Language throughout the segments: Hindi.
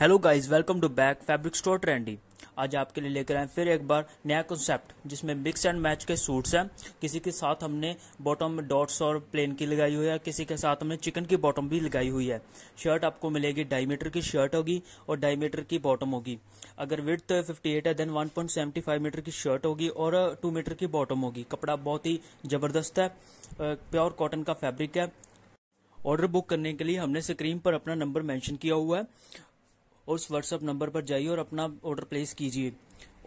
hello guys welcome to back fabric store trendy आज आपके लिए लेकर आए फिर एक बार नया कॉन्सेप्ट जिसमें मिक्स एंड मैच के सूट्स हैं किसी के साथ हमने बॉटम में डॉट्स और प्लेन की लगाई हुई है किसी के साथ हमने चिकन की बॉटम भी लगाई हुई है शर्ट आपको मिलेगी ढाई मीटर की शर्ट होगी और ढाई मीटर की बॉटम होगी अगर विथ फिफ्टी एट है then one point seventy five metre की शर्ट होगी और टू मीटर की बॉटम होगी कपड़ा बहुत ही जबरदस्त है प्योर कॉटन का फैब्रिक है ऑर्डर बुक करने के लिए हमने स्क्रीन पर अपना नंबर मेंशन किया हुआ है और उस व्हाट्सअप नंबर पर जाइए और अपना ऑर्डर प्लेस कीजिए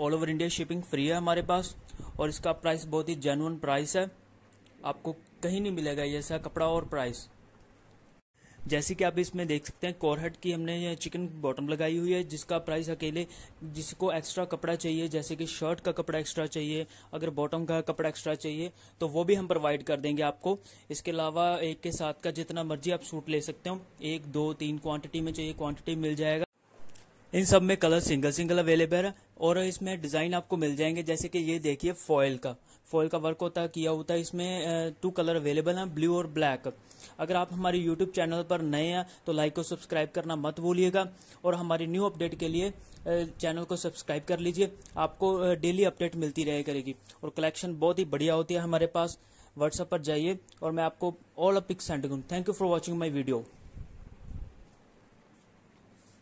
all over India shipping free है हमारे पास और इसका प्राइस बहुत ही जेनुअन प्राइस है आपको कहीं नहीं मिलेगा ऐसा कपड़ा और प्राइस जैसे कि आप इसमें देख सकते हैं कॉरहट की हमने चिकन बॉटम लगाई हुई है जिसका प्राइस अकेले जिसको एक्स्ट्रा कपड़ा चाहिए जैसे कि शर्ट का कपड़ा एक्स्ट्रा चाहिए अगर बॉटम का कपड़ा एक्स्ट्रा चाहिए तो वो भी हम प्रोवाइड कर देंगे आपको इसके अलावा एक के साथ का जितना मर्जी आप सूट ले सकते हो एक दो तीन क्वांटिटी में चाहिए क्वांटिटी मिल जाएगा इन सब में कलर सिंगल सिंगल अवेलेबल है और इसमें डिज़ाइन आपको मिल जाएंगे जैसे कि ये देखिए फॉयल का फॉयल का वर्क होता किया होता है इसमें टू कलर अवेलेबल हैं ब्लू और ब्लैक अगर आप हमारे यूट्यूब चैनल पर नए हैं तो लाइक और सब्सक्राइब करना मत भूलिएगा और हमारी न्यू अपडेट के लिए चैनल को सब्सक्राइब कर लीजिए आपको डेली अपडेट मिलती रहे करेगी और कलेक्शन बहुत ही बढ़िया होती है हमारे पास व्हाट्सएप पर जाइए और मैं आपको ऑल अ पिक सेंड करूँ thank you for watching my video